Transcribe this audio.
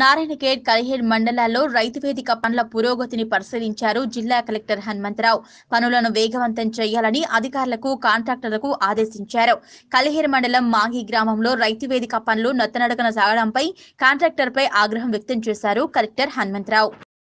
నారాయణఖేడ్ కలిహేడ్ మండలాల్లో రైతు వేదిక పనుల పురోగతిని పరిశీలించారు జిల్లా కలెక్టర్ హనుమంతరావు పనులను వేగవంతం చేయాలని అధికారులకు కాంట్రాక్టర్లకు ఆదేశించారు కలిహేర్ మండలం మాగి గ్రామంలో రైతు వేదిక పనులు నత్తనడకన సాగడంపై కాంట్రాక్టర్పై ఆగ్రహం వ్యక్తం చేశారు కలెక్టర్ హనుమంతరావు